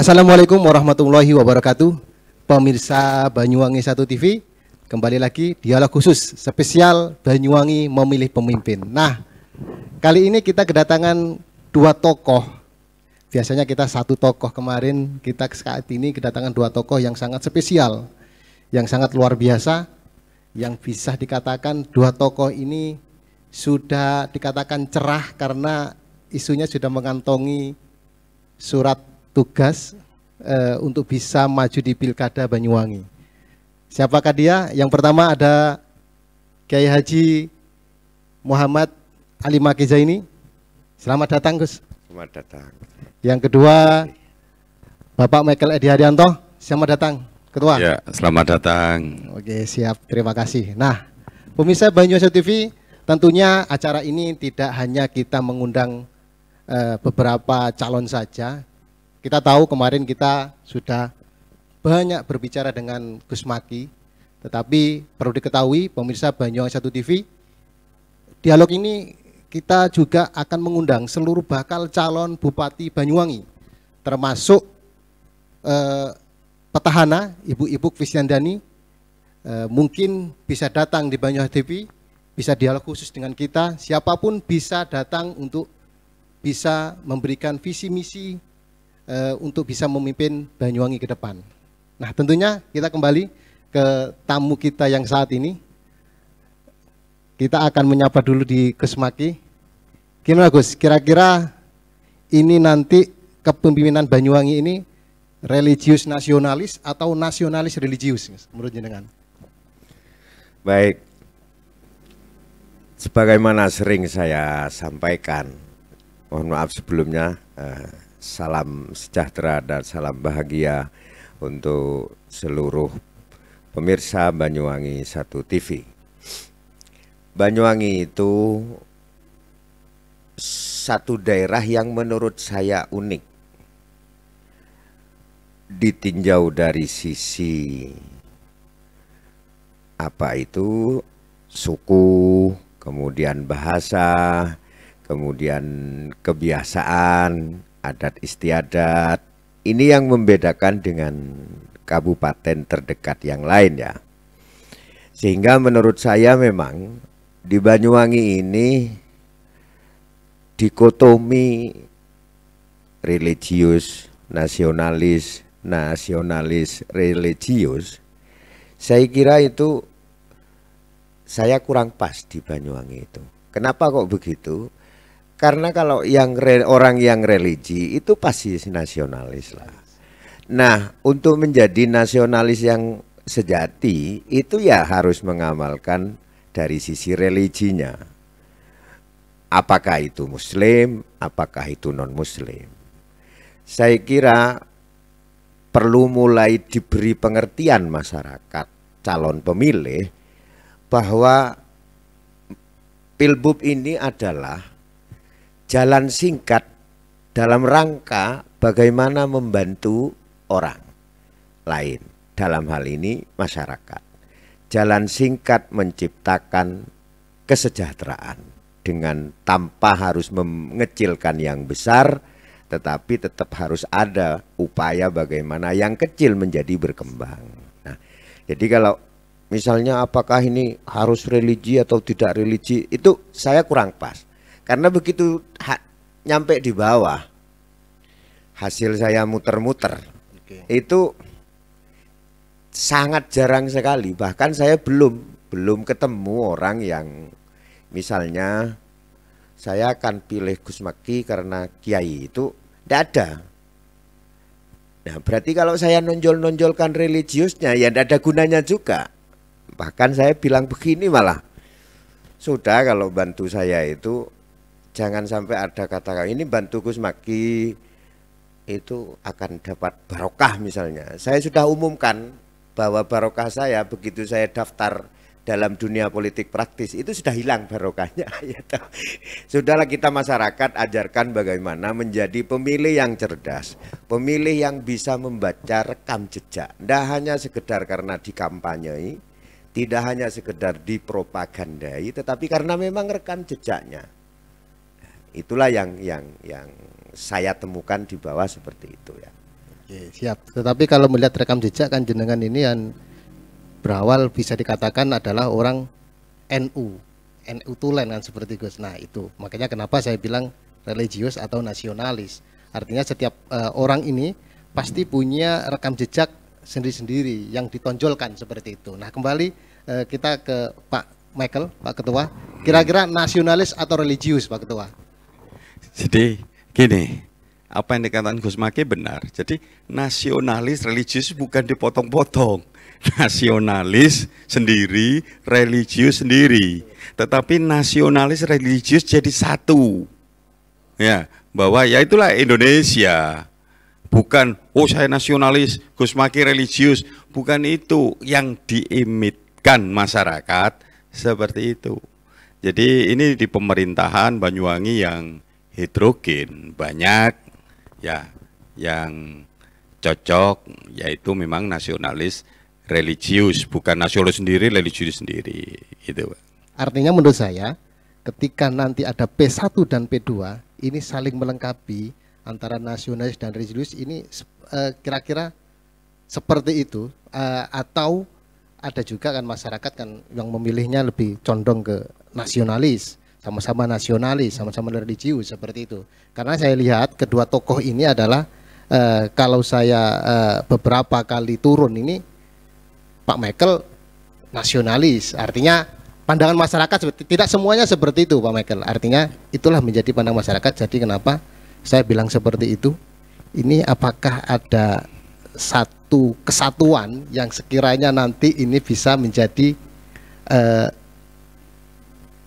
Assalamualaikum warahmatullahi wabarakatuh. Pemirsa Banyuwangi 1 TV, kembali lagi dialog khusus spesial Banyuwangi memilih pemimpin. Nah, kali ini kita kedatangan dua tokoh. Biasanya kita satu tokoh kemarin, kita saat ini kedatangan dua tokoh yang sangat spesial, yang sangat luar biasa, yang bisa dikatakan dua tokoh ini sudah dikatakan cerah karena isunya sudah mengantongi surat tugas e, untuk bisa maju di Pilkada Banyuwangi. Siapakah dia? Yang pertama ada Kiai Haji Muhammad Ali Makiza ini. Selamat datang, Gus. Selamat datang. Yang kedua Bapak Michael Edi Haryanto. Selamat datang, Ketua. Ya, selamat datang. Oke, siap. Terima kasih. Nah, pemirsa Banyuwangi TV, tentunya acara ini tidak hanya kita mengundang eh, beberapa calon saja, kita tahu kemarin kita sudah banyak berbicara dengan Gus Maki, tetapi perlu diketahui pemirsa Banyuwangi Satu TV, dialog ini kita juga akan mengundang seluruh bakal calon Bupati Banyuwangi, termasuk eh, petahana Ibu-Ibu Kristiandani, eh, mungkin bisa datang di Banyuwangi TV, bisa dialog khusus dengan kita, siapapun bisa datang untuk bisa memberikan visi misi Eh, untuk bisa memimpin Banyuwangi ke depan. Nah tentunya kita kembali ke tamu kita yang saat ini. Kita akan menyapa dulu di Kesmaki. Gimana Gus, kira-kira ini nanti kepemimpinan Banyuwangi ini religius nasionalis atau nasionalis religius menurut jenengan? Baik, sebagaimana sering saya sampaikan, mohon maaf sebelumnya, eh, salam sejahtera dan salam bahagia untuk seluruh pemirsa Banyuwangi Satu TV. Banyuwangi itu satu daerah yang menurut saya unik. Ditinjau dari sisi apa itu suku, kemudian bahasa, kemudian kebiasaan, adat istiadat. Ini yang membedakan dengan kabupaten terdekat yang lain ya. Sehingga menurut saya memang di Banyuwangi ini dikotomi religius, nasionalis, nasionalis, religius saya kira itu saya kurang pas di Banyuwangi itu. Kenapa kok begitu? Karena kalau yang re, orang yang religi itu pasti nasionalis lah. Nah, untuk menjadi nasionalis yang sejati itu ya harus mengamalkan dari sisi religinya. Apakah itu muslim, apakah itu non-muslim. Saya kira perlu mulai diberi pengertian masyarakat calon pemilih bahwa pilbub ini adalah jalan singkat dalam rangka bagaimana membantu orang lain dalam hal ini masyarakat. Jalan singkat menciptakan kesejahteraan dengan tanpa harus mengecilkan yang besar tetapi tetap harus ada upaya bagaimana yang kecil menjadi berkembang. Nah, jadi kalau misalnya apakah ini harus religi atau tidak religi itu saya kurang pas karena begitu ha, nyampe di bawah hasil saya muter-muter okay. itu sangat jarang sekali bahkan saya belum belum ketemu orang yang misalnya saya akan pilih Gus Maki karena kiai itu tidak ada. Nah berarti kalau saya nonjol-nonjolkan religiusnya ya tidak ada gunanya juga. Bahkan saya bilang begini malah. Sudah kalau bantu saya itu jangan sampai ada kata kata ini bantu Gus Maki itu akan dapat barokah misalnya. Saya sudah umumkan bahwa barokah saya begitu saya daftar dalam dunia politik praktis itu sudah hilang barokahnya. Ya Sudahlah kita masyarakat ajarkan bagaimana menjadi pemilih yang cerdas, pemilih yang bisa membaca rekam jejak. Tidak hanya sekedar karena dikampanyai, tidak hanya sekedar dipropagandai, tetapi karena memang rekam jejaknya itulah yang yang yang saya temukan di bawah seperti itu ya. Oke, siap. Tetapi kalau melihat rekam jejak kan jenengan ini yang berawal bisa dikatakan adalah orang NU, NU Tulen kan seperti Gus. Nah, itu. Makanya kenapa saya bilang religius atau nasionalis. Artinya setiap uh, orang ini pasti punya rekam jejak sendiri-sendiri yang ditonjolkan seperti itu. Nah, kembali uh, kita ke Pak Michael, Pak Ketua. Kira-kira nasionalis atau religius, Pak Ketua? Jadi gini, apa yang dikatakan Gus Maki benar. Jadi nasionalis religius bukan dipotong-potong. Nasionalis sendiri, religius sendiri. Tetapi nasionalis religius jadi satu. Ya, bahwa ya itulah Indonesia. Bukan, oh saya nasionalis, Gus Maki religius. Bukan itu yang diimitkan masyarakat seperti itu. Jadi ini di pemerintahan Banyuwangi yang hidrogen banyak ya yang cocok yaitu memang nasionalis religius bukan nasionalis sendiri religius sendiri gitu Artinya menurut saya ketika nanti ada P1 dan P2 ini saling melengkapi antara nasionalis dan religius ini eh, kira-kira seperti itu eh, atau ada juga kan masyarakat kan yang memilihnya lebih condong ke nasionalis sama-sama nasionalis, sama-sama religius seperti itu. Karena saya lihat kedua tokoh ini adalah uh, kalau saya uh, beberapa kali turun ini Pak Michael nasionalis, artinya pandangan masyarakat tidak semuanya seperti itu Pak Michael. Artinya itulah menjadi pandangan masyarakat. Jadi kenapa saya bilang seperti itu? Ini apakah ada satu kesatuan yang sekiranya nanti ini bisa menjadi uh,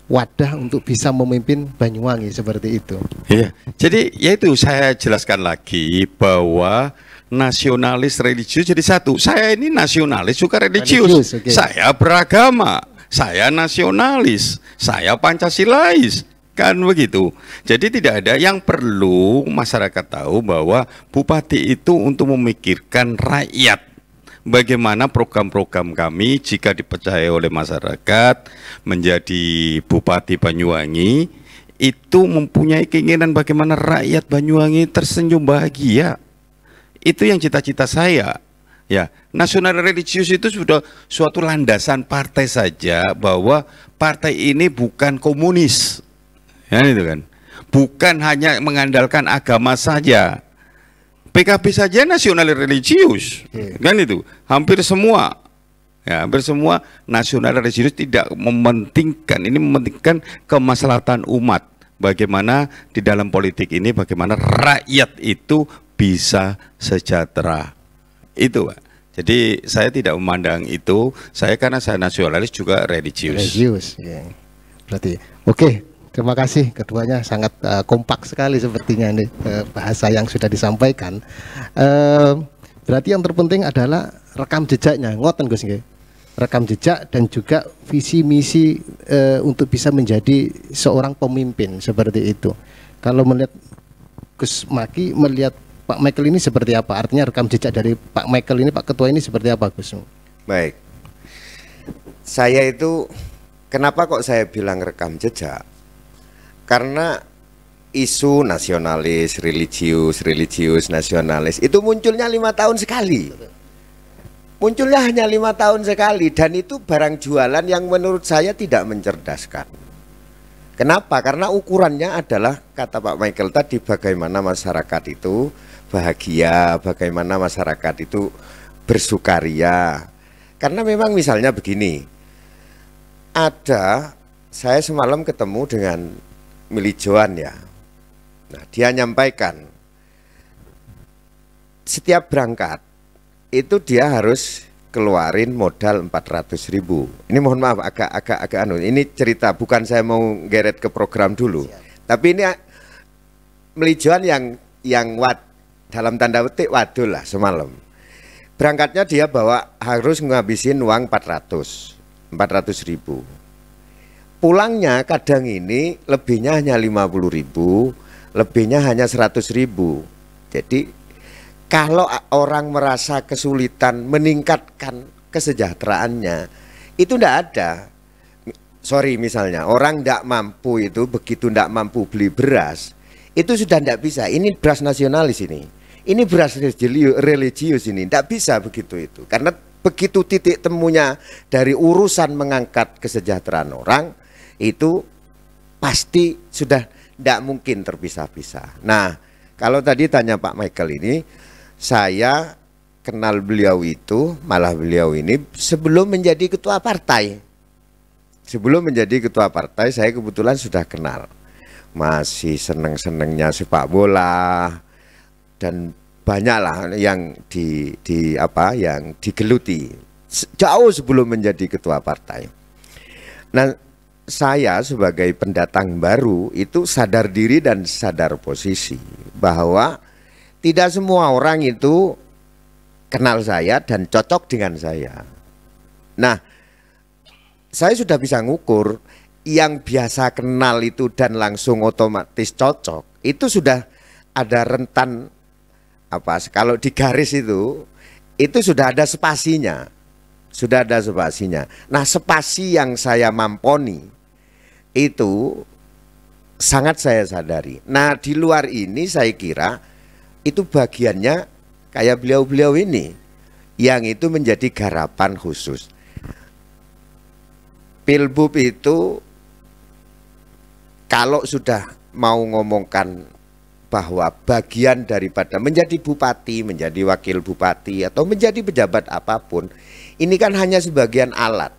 wadah untuk bisa memimpin Banyuwangi seperti itu. Iya. Jadi ya itu saya jelaskan lagi bahwa nasionalis religius jadi satu. Saya ini nasionalis suka religius. religius okay. Saya beragama, saya nasionalis, saya Pancasilais. Kan begitu. Jadi tidak ada yang perlu masyarakat tahu bahwa bupati itu untuk memikirkan rakyat bagaimana program-program kami jika dipercaya oleh masyarakat menjadi Bupati Banyuwangi itu mempunyai keinginan bagaimana rakyat Banyuwangi tersenyum bahagia. Itu yang cita-cita saya. Ya, nasional religius itu sudah suatu landasan partai saja bahwa partai ini bukan komunis. Ya itu kan. Bukan hanya mengandalkan agama saja PKB saja nasionalis religius, yeah. kan itu hampir semua, ya, hampir semua nasionalis religius tidak mementingkan ini mementingkan kemaslahatan umat. Bagaimana di dalam politik ini bagaimana rakyat itu bisa sejahtera itu, Pak. Jadi saya tidak memandang itu, saya karena saya nasionalis juga religius. Religius, ya. Berarti, oke. Okay. Terima kasih keduanya sangat uh, kompak sekali sepertinya ini uh, bahasa yang sudah disampaikan. Uh, berarti yang terpenting adalah rekam jejaknya, ngoten Gus nggih. Rekam jejak dan juga visi misi uh, untuk bisa menjadi seorang pemimpin seperti itu. Kalau melihat Gus Maki melihat Pak Michael ini seperti apa? Artinya rekam jejak dari Pak Michael ini Pak Ketua ini seperti apa Gus? Baik. Saya itu kenapa kok saya bilang rekam jejak? karena isu nasionalis, religius, religius, nasionalis itu munculnya lima tahun sekali. Munculnya hanya lima tahun sekali dan itu barang jualan yang menurut saya tidak mencerdaskan. Kenapa? Karena ukurannya adalah kata Pak Michael tadi bagaimana masyarakat itu bahagia, bagaimana masyarakat itu bersukaria. Karena memang misalnya begini, ada saya semalam ketemu dengan Milijoan ya. Nah, dia nyampaikan setiap berangkat itu dia harus keluarin modal 400 ribu. Ini mohon maaf agak agak agak anu. Ini cerita bukan saya mau geret ke program dulu. Siap. Tapi ini milijoan yang yang wad dalam tanda petik waduh lah semalam. Berangkatnya dia bawa harus ngabisin uang 400 400 ribu pulangnya kadang ini lebihnya hanya 50.000, lebihnya hanya 100.000. Jadi kalau orang merasa kesulitan meningkatkan kesejahteraannya, itu tidak ada. Sorry misalnya, orang tidak mampu itu begitu tidak mampu beli beras, itu sudah tidak bisa. Ini beras nasionalis ini. Ini beras religius ini, tidak bisa begitu itu. Karena begitu titik temunya dari urusan mengangkat kesejahteraan orang, itu pasti sudah tidak mungkin terpisah-pisah. Nah, kalau tadi tanya Pak Michael ini, saya kenal beliau itu, malah beliau ini sebelum menjadi ketua partai. Sebelum menjadi ketua partai, saya kebetulan sudah kenal. Masih seneng-senengnya sepak bola dan banyaklah yang di di apa yang digeluti jauh sebelum menjadi ketua partai. Nah, saya sebagai pendatang baru itu sadar diri dan sadar posisi bahwa tidak semua orang itu kenal saya dan cocok dengan saya. Nah, saya sudah bisa ngukur yang biasa kenal itu dan langsung otomatis cocok. Itu sudah ada rentan apa kalau di garis itu itu sudah ada spasinya. Sudah ada spasinya. Nah, spasi yang saya mamponi itu sangat saya sadari. Nah, di luar ini saya kira itu bagiannya kayak beliau-beliau ini yang itu menjadi garapan khusus. Pilbub itu kalau sudah mau ngomongkan bahwa bagian daripada menjadi bupati, menjadi wakil bupati atau menjadi pejabat apapun ini kan hanya sebagian alat.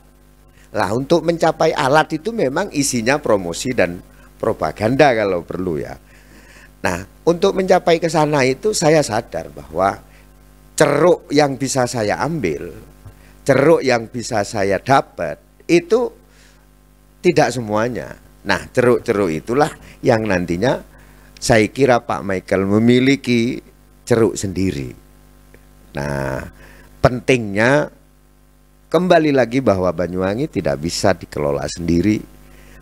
Lah untuk mencapai alat itu memang isinya promosi dan propaganda kalau perlu ya. Nah, untuk mencapai ke sana itu saya sadar bahwa ceruk yang bisa saya ambil, ceruk yang bisa saya dapat itu tidak semuanya. Nah, ceruk-ceruk itulah yang nantinya saya kira Pak Michael memiliki ceruk sendiri. Nah, pentingnya Kembali lagi bahwa Banyuwangi tidak bisa dikelola sendiri.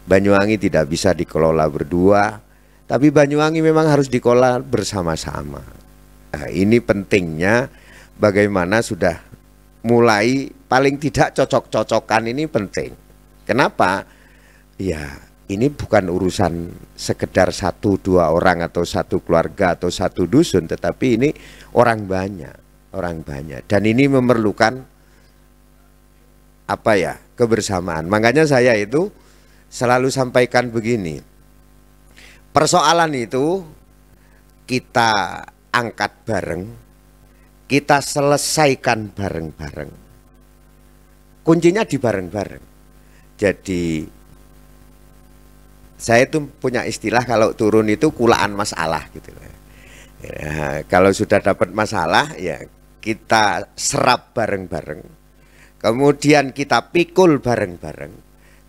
Banyuwangi tidak bisa dikelola berdua, tapi Banyuwangi memang harus dikelola bersama-sama. Nah, ini pentingnya bagaimana sudah mulai paling tidak cocok-cocokan ini penting. Kenapa? Ya, ini bukan urusan sekedar satu dua orang atau satu keluarga atau satu dusun, tetapi ini orang banyak, orang banyak. Dan ini memerlukan apa ya kebersamaan. Makanya saya itu selalu sampaikan begini. Persoalan itu kita angkat bareng, kita selesaikan bareng-bareng. Kuncinya di bareng-bareng. Jadi saya itu punya istilah kalau turun itu kulaan masalah gitu Ya, kalau sudah dapat masalah ya kita serap bareng-bareng Kemudian kita pikul bareng-bareng.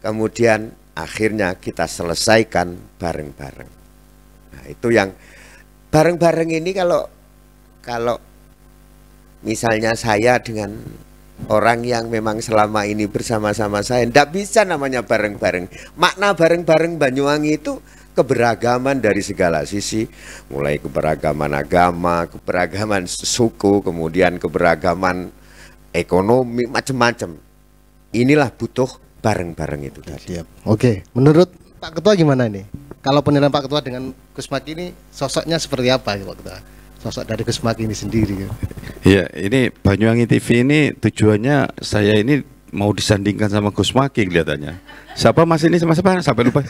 Kemudian akhirnya kita selesaikan bareng-bareng. Nah, itu yang bareng-bareng ini kalau kalau misalnya saya dengan orang yang memang selama ini bersama-sama saya tidak bisa namanya bareng-bareng. Makna bareng-bareng Banyuwangi itu keberagaman dari segala sisi, mulai keberagaman agama, keberagaman suku, kemudian keberagaman ekonomi macam-macam. Inilah butuh bareng-bareng itu tadi. Oke, Oke, menurut Pak Ketua gimana ini? Kalau penilaian Pak Ketua dengan Gus Maki ini sosoknya seperti apa ya Pak Ketua? Sosok dari Gus Maki ini sendiri. Iya, ini Banyuwangi TV ini tujuannya saya ini mau disandingkan sama Gus Maki kelihatannya. Siapa Mas ini sama siapa? Sampai lupa.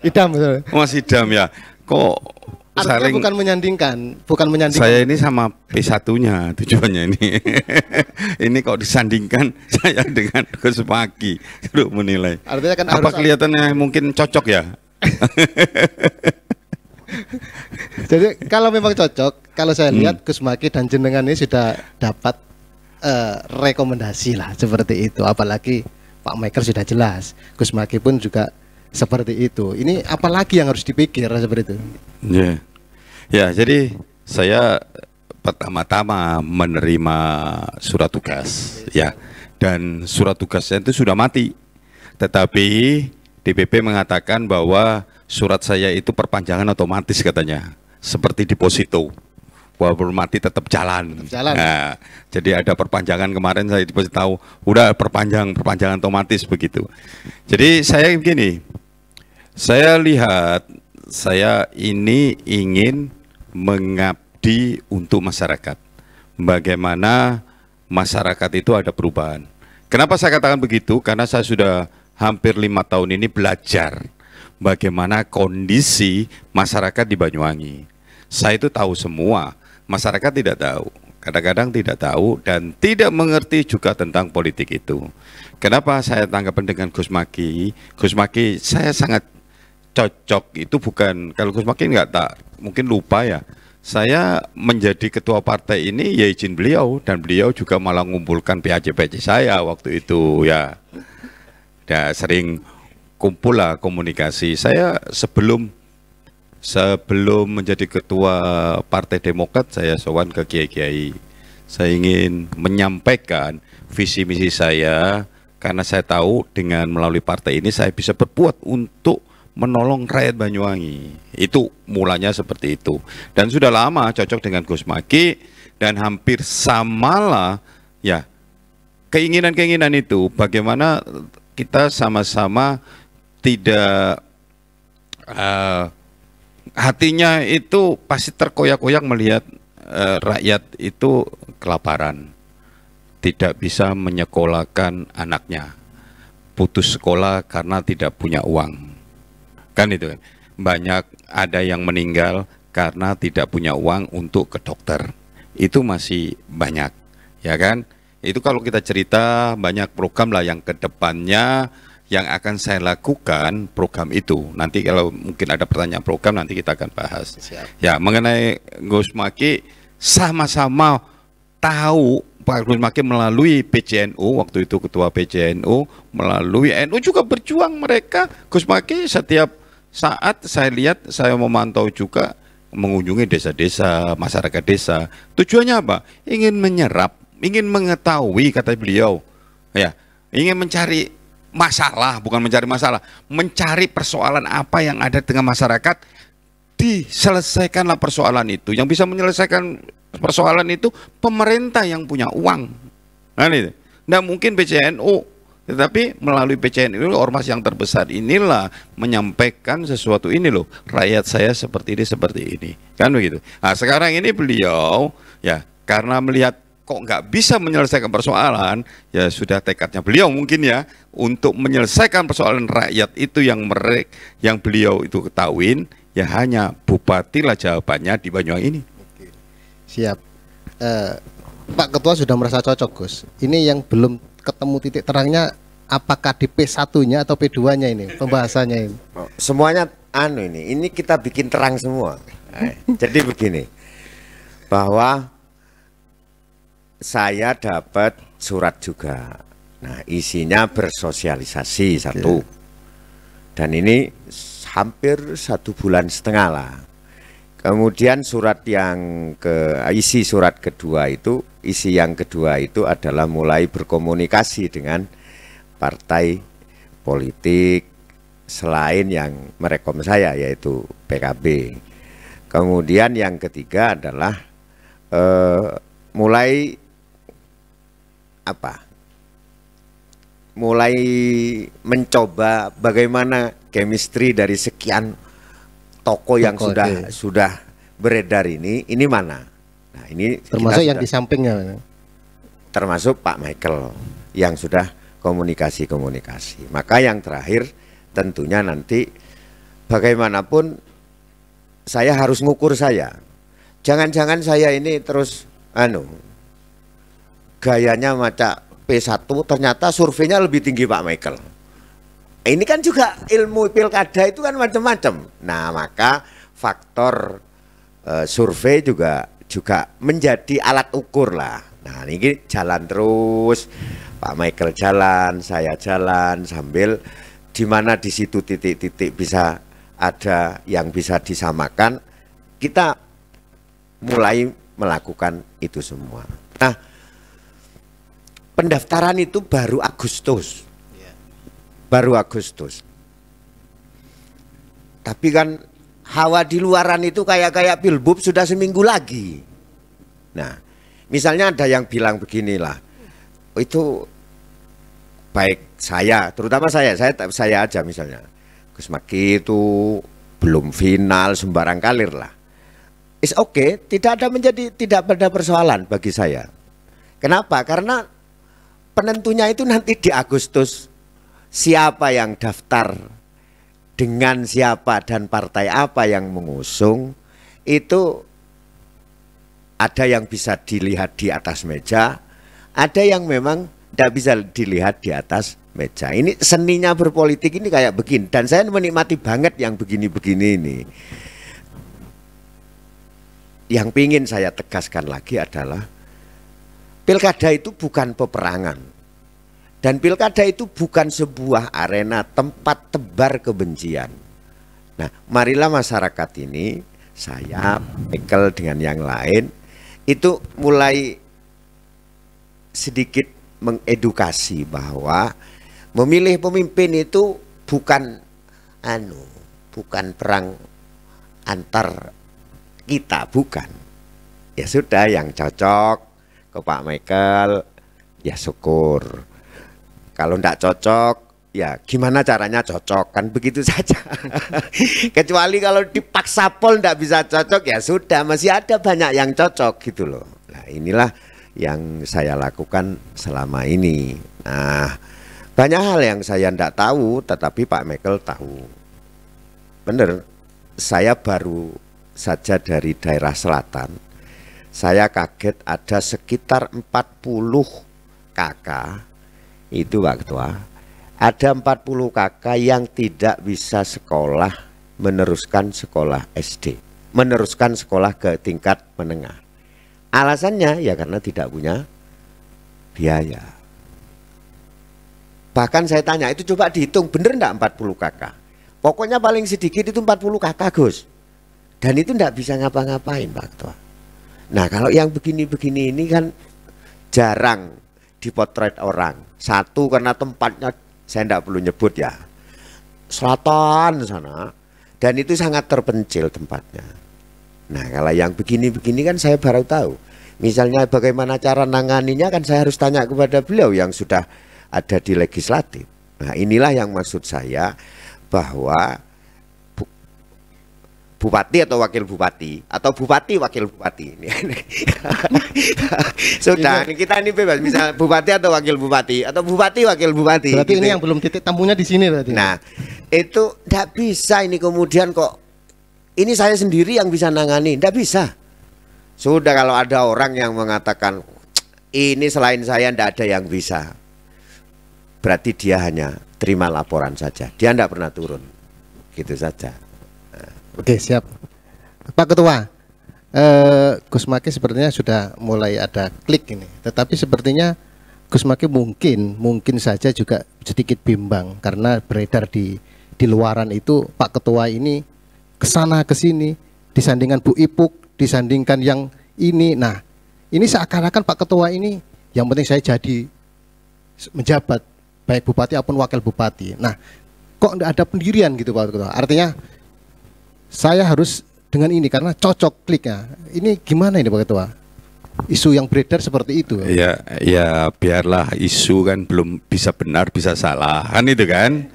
Idam. Mas Idam ya. Kok Artinya saling, bukan menyandingkan, bukan menyandingkan. Saya ini sama P1-nya tujuannya ini. ini kok disandingkan saya dengan Gus Paki suruh menilai. Artinya kan apa kelihatannya kelihatannya mungkin cocok ya? Jadi kalau memang cocok, kalau saya hmm. lihat hmm. Gus Maki dan jenengan ini sudah dapat uh, rekomendasi lah seperti itu. Apalagi Pak Maker sudah jelas, Gus Maki pun juga seperti itu. Ini apalagi yang harus dipikir seperti itu? Yeah. Ya, jadi saya pertama-tama menerima surat tugas ya dan surat tugasnya itu sudah mati tetapi DPP mengatakan bahwa surat saya itu perpanjangan otomatis katanya seperti deposito walaupun mati tetap jalan. Tetap jalan. Nah, jadi ada perpanjangan kemarin saya tahu, udah perpanjang perpanjangan otomatis begitu. Jadi saya begini, saya lihat saya ini ingin mengabdi untuk masyarakat. Bagaimana masyarakat itu ada perubahan. Kenapa saya katakan begitu? Karena saya sudah hampir lima tahun ini belajar bagaimana kondisi masyarakat di Banyuwangi. Saya itu tahu semua, masyarakat tidak tahu. Kadang-kadang tidak tahu dan tidak mengerti juga tentang politik itu. Kenapa saya tanggapan dengan Gus Maki? Gus Maki, saya sangat cocok itu bukan kalau Gus Makin nggak tak mungkin lupa ya saya menjadi ketua partai ini ya izin beliau dan beliau juga malah mengumpulkan PAC-PAC saya waktu itu ya. Ya sering kumpul lah komunikasi. Saya sebelum sebelum menjadi ketua Partai Demokrat saya sowan ke kiai-kiai. Saya ingin menyampaikan visi misi saya karena saya tahu dengan melalui partai ini saya bisa berbuat untuk menolong rakyat Banyuwangi. Itu mulanya seperti itu. Dan sudah lama cocok dengan Gus Maki dan hampir samalah ya keinginan-keinginan itu bagaimana kita sama-sama tidak uh, hatinya itu pasti terkoyak-koyak melihat uh, rakyat itu kelaparan tidak bisa menyekolahkan anaknya putus sekolah karena tidak punya uang kan itu kan banyak ada yang meninggal karena tidak punya uang untuk ke dokter itu masih banyak ya kan itu kalau kita cerita banyak program lah yang kedepannya yang akan saya lakukan program itu nanti kalau mungkin ada pertanyaan program nanti kita akan bahas Siap. ya mengenai Gus Maki sama-sama tahu Pak Gus Maki melalui PCNU waktu itu ketua PCNU melalui NU juga berjuang mereka Gus Maki setiap saat saya lihat saya memantau juga mengunjungi desa-desa, masyarakat desa. Tujuannya apa? Ingin menyerap, ingin mengetahui kata beliau. Ya, ingin mencari masalah, bukan mencari masalah, mencari persoalan apa yang ada dengan masyarakat diselesaikanlah persoalan itu. Yang bisa menyelesaikan persoalan itu pemerintah yang punya uang. Nah, ini. Nah, mungkin BCNU tetapi melalui PCNU ormas yang terbesar inilah menyampaikan sesuatu ini loh rakyat saya seperti ini seperti ini kan begitu. Nah sekarang ini beliau ya karena melihat kok nggak bisa menyelesaikan persoalan ya sudah tekadnya beliau mungkin ya untuk menyelesaikan persoalan rakyat itu yang merek yang beliau itu ketahuin ya hanya bupati lah jawabannya di Banyuwangi ini. Oke. Siap. Uh, Pak Ketua sudah merasa cocok Gus. Ini yang belum ketemu titik terangnya apakah di P1-nya atau P2-nya ini pembahasannya ini? Oh, semuanya anu ini, ini kita bikin terang semua. Eh, jadi begini, bahwa saya dapat surat juga. Nah, isinya bersosialisasi satu. Dan ini hampir satu bulan setengah lah Kemudian surat yang ke isi surat kedua itu isi yang kedua itu adalah mulai berkomunikasi dengan partai politik selain yang merekom saya yaitu PKB. Kemudian yang ketiga adalah eh, mulai apa? Mulai mencoba bagaimana chemistry dari sekian toko, toko yang sudah iya. sudah beredar ini ini mana? Nah, ini termasuk yang di sampingnya. Termasuk Pak Michael yang sudah komunikasi-komunikasi. Maka yang terakhir tentunya nanti bagaimanapun saya harus ngukur saya. Jangan-jangan saya ini terus anu gayanya maca P1 ternyata surveinya lebih tinggi Pak Michael ini kan juga ilmu pilkada itu kan macam-macam. Nah, maka faktor uh, survei juga juga menjadi alat ukur lah. Nah, ini jalan terus. Pak Michael jalan, saya jalan sambil di mana di situ titik-titik bisa ada yang bisa disamakan, kita mulai melakukan itu semua. Nah, pendaftaran itu baru Agustus baru Agustus. Tapi kan hawa di luaran itu kayak-kayak pilbub sudah seminggu lagi. Nah, misalnya ada yang bilang beginilah, itu baik saya, terutama saya, saya saya aja misalnya. Gus Maki itu belum final sembarang kalir lah. Is oke, okay, tidak ada menjadi tidak ada persoalan bagi saya. Kenapa? Karena penentunya itu nanti di Agustus siapa yang daftar dengan siapa dan partai apa yang mengusung itu ada yang bisa dilihat di atas meja, ada yang memang tidak bisa dilihat di atas meja. Ini seninya berpolitik ini kayak begini dan saya menikmati banget yang begini-begini ini. Yang ingin saya tegaskan lagi adalah pilkada itu bukan peperangan. Dan pilkada itu bukan sebuah arena tempat tebar kebencian. Nah, marilah masyarakat ini, saya, Michael dengan yang lain, itu mulai sedikit mengedukasi bahwa memilih pemimpin itu bukan anu, bukan perang antar kita, bukan. Ya sudah yang cocok ke Pak Michael, ya syukur kalau tidak cocok, ya gimana caranya cocok kan begitu saja kecuali kalau dipaksa pol tidak bisa cocok ya sudah masih ada banyak yang cocok gitu loh nah inilah yang saya lakukan selama ini nah banyak hal yang saya tidak tahu tetapi Pak Michael tahu Benar, saya baru saja dari daerah selatan saya kaget ada sekitar 40 kakak itu Pak Ketua ada 40 kakak yang tidak bisa sekolah meneruskan sekolah SD meneruskan sekolah ke tingkat menengah alasannya ya karena tidak punya biaya bahkan saya tanya itu coba dihitung bener enggak 40 kakak pokoknya paling sedikit itu 40 kakak Gus dan itu enggak bisa ngapa-ngapain Pak Ketua nah kalau yang begini-begini ini kan jarang dipotret orang satu karena tempatnya saya tidak perlu nyebut ya. Selatan sana. Dan itu sangat terpencil tempatnya. Nah kalau yang begini-begini kan saya baru tahu. Misalnya bagaimana cara nanganinya kan saya harus tanya kepada beliau yang sudah ada di legislatif. Nah inilah yang maksud saya bahwa bupati atau wakil bupati atau bupati wakil bupati ini sudah ini iya. kita ini bebas bisa bupati atau wakil bupati atau bupati wakil bupati berarti gitu. ini ya. yang belum titik tamunya di sini berarti nah itu tidak bisa ini kemudian kok ini saya sendiri yang bisa nangani tidak bisa sudah kalau ada orang yang mengatakan ini selain saya tidak ada yang bisa berarti dia hanya terima laporan saja dia tidak pernah turun gitu saja Oke siap Pak Ketua eh, Gus Maki sepertinya sudah mulai ada klik ini Tetapi sepertinya Gus Maki mungkin mungkin saja juga sedikit bimbang karena beredar di di luaran itu Pak Ketua ini kesana kesini disandingkan Bu Ipuk disandingkan yang ini nah ini seakan-akan Pak Ketua ini yang penting saya jadi menjabat baik bupati ataupun wakil bupati nah kok tidak ada pendirian gitu Pak Ketua artinya saya harus dengan ini karena cocok kliknya. Ini gimana ini Pak Ketua? Isu yang beredar seperti itu. Ya, ya biarlah isu kan belum bisa benar bisa salah kan itu kan.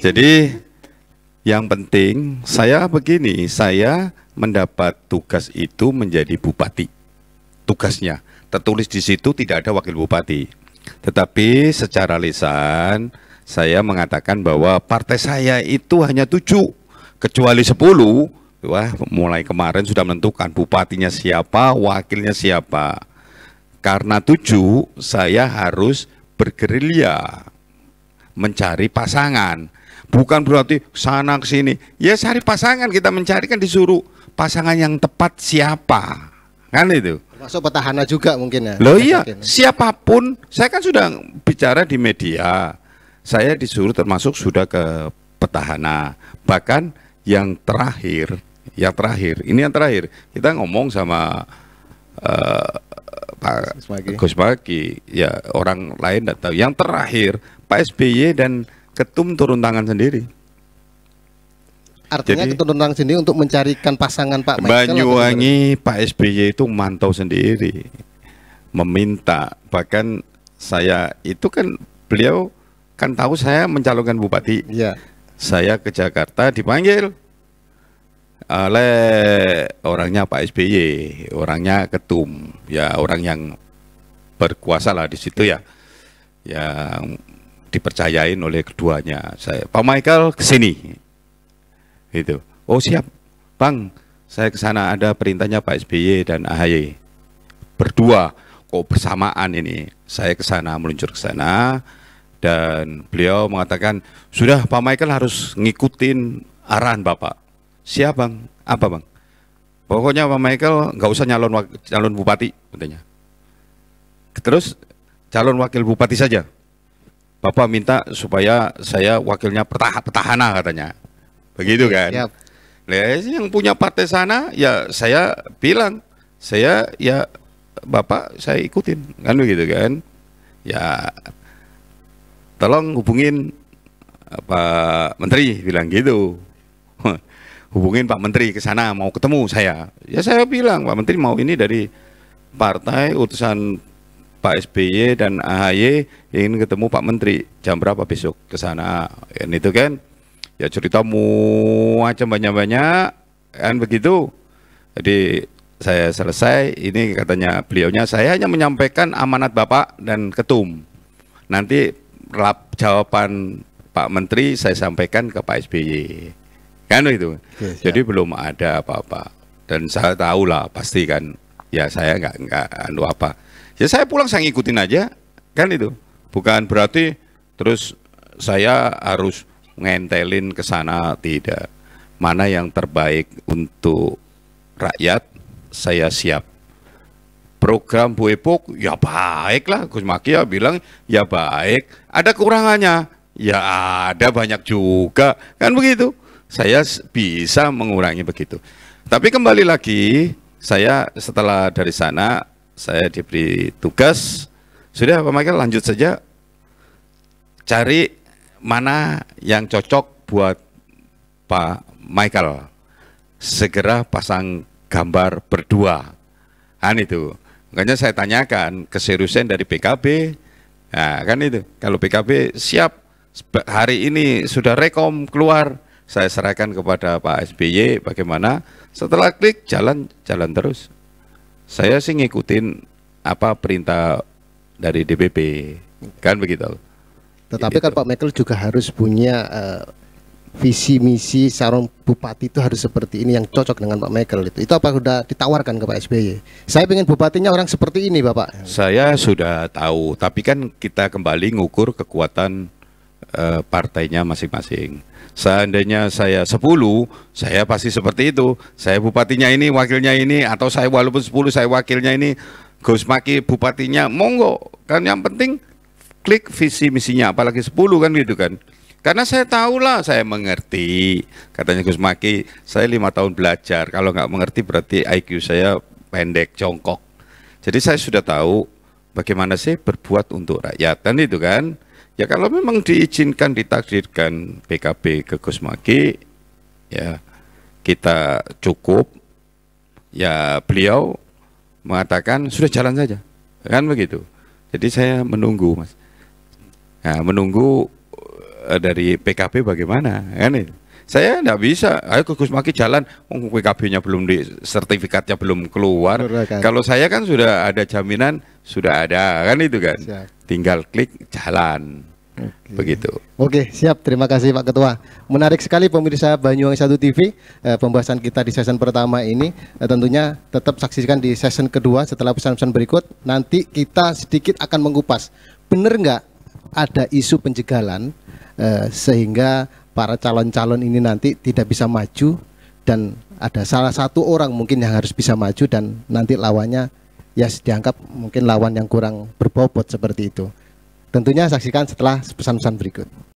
Jadi yang penting saya begini, saya mendapat tugas itu menjadi bupati. Tugasnya tertulis di situ tidak ada wakil bupati. Tetapi secara lisan saya mengatakan bahwa partai saya itu hanya tujuh kecuali 10 wah mulai kemarin sudah menentukan bupatinya siapa, wakilnya siapa. Karena tujuh saya harus bergerilya mencari pasangan. Bukan berarti sana ke sini. Ya cari pasangan kita mencarikan disuruh pasangan yang tepat siapa. Kan itu. Masuk petahana juga mungkin ya. Loh iya, siapapun. Saya kan sudah bicara di media. Saya disuruh termasuk sudah ke petahana. Bahkan yang terakhir, yang terakhir, ini yang terakhir. Kita ngomong sama uh, Pak Gus Baki, ya orang lain tidak Yang terakhir, Pak SBY dan Ketum turun tangan sendiri. Artinya Ketum turun tangan sendiri untuk mencarikan pasangan Pak Michael Banyuwangi Pak SBY itu mantau sendiri, meminta bahkan saya itu kan beliau kan tahu saya mencalonkan bupati. Iya saya ke Jakarta dipanggil oleh orangnya Pak SBY, orangnya ketum, ya orang yang berkuasa lah di situ ya, yang dipercayain oleh keduanya. Saya Pak Michael ke sini, itu. Oh siap, Bang, saya ke sana ada perintahnya Pak SBY dan AHY berdua, kok bersamaan ini. Saya ke sana meluncur ke sana, dan beliau mengatakan sudah Pak Michael harus ngikutin arahan Bapak. Siap bang, apa bang? Pokoknya Pak Michael nggak usah nyalon calon bupati katanya. Terus calon wakil bupati saja. Bapak minta supaya saya wakilnya pertahan, petahana katanya. Begitu kan? Siap. Nah, yang punya partai sana ya saya bilang saya ya Bapak saya ikutin kan begitu kan? Ya tolong hubungin eh, Pak Menteri bilang gitu hubungin Pak Menteri ke sana mau ketemu saya ya saya bilang Pak Menteri mau ini dari partai utusan Pak SBY dan AHY ingin ketemu Pak Menteri jam berapa besok ke sana dan itu kan ya cerita macam banyak banyak kan begitu jadi saya selesai ini katanya beliaunya saya hanya menyampaikan amanat Bapak dan ketum nanti lap, jawaban Pak Menteri saya sampaikan ke Pak SBY. Kan itu. siap. Jadi belum ada apa-apa. Dan saya tahu lah pasti kan. Ya saya nggak nggak anu apa. Ya saya pulang saya ngikutin aja. Kan itu. Bukan berarti terus saya harus ngentelin ke sana tidak. Mana yang terbaik untuk rakyat saya siap program Bu Epok ya baik lah Gus Makia bilang ya baik ada kekurangannya ya ada banyak juga kan begitu saya bisa mengurangi begitu tapi kembali lagi saya setelah dari sana saya diberi tugas sudah Pak Makia lanjut saja cari mana yang cocok buat Pak Michael segera pasang gambar berdua kan itu Makanya saya tanyakan keseriusan dari PKB. Nah, kan itu. Kalau PKB siap hari ini sudah rekom keluar, saya serahkan kepada Pak SBY bagaimana. Setelah klik jalan jalan terus. Saya sih ngikutin apa perintah dari DPP. Kan begitu. Tetapi gitu. kan Pak Michael juga harus punya uh, visi misi seorang bupati itu harus seperti ini yang cocok dengan Pak Michael itu. Itu apa sudah ditawarkan ke Pak SBY? Saya ingin bupatinya orang seperti ini, Bapak. Saya sudah tahu, tapi kan kita kembali ngukur kekuatan uh, partainya masing-masing. Seandainya saya 10, saya pasti seperti itu. Saya bupatinya ini, wakilnya ini atau saya walaupun 10 saya wakilnya ini Gus Maki bupatinya monggo. Kan yang penting klik visi misinya apalagi 10 kan gitu kan. Karena saya tahu lah, saya mengerti. Katanya Gus Maki, saya lima tahun belajar. Kalau nggak mengerti berarti IQ saya pendek, jongkok. Jadi saya sudah tahu bagaimana sih berbuat untuk rakyat. Dan itu kan, ya kalau memang diizinkan, ditakdirkan PKB ke Gus Maki, ya kita cukup. Ya beliau mengatakan sudah jalan saja, kan begitu. Jadi saya menunggu, mas. Nah, menunggu Eh, dari PKB bagaimana kan saya tidak bisa. Ayo ke Maki jalan, oh, PKB-nya belum di sertifikatnya belum keluar. Kan? Kalau saya kan sudah ada jaminan, sudah ada kan itu kan. Siap. Tinggal klik jalan. Okay. Begitu. Oke, siap. Terima kasih Pak Ketua. Menarik sekali pemirsa Banyuwangi Satu TV eh, pembahasan kita di season pertama ini. Eh, tentunya tetap saksikan di season kedua setelah pesan-pesan berikut. Nanti kita sedikit akan mengupas. Benar nggak ada isu penjegalan eh, sehingga para calon-calon ini nanti tidak bisa maju dan ada salah satu orang mungkin yang harus bisa maju dan nanti lawannya ya dianggap mungkin lawan yang kurang berbobot seperti itu. Tentunya saksikan setelah pesan-pesan berikut.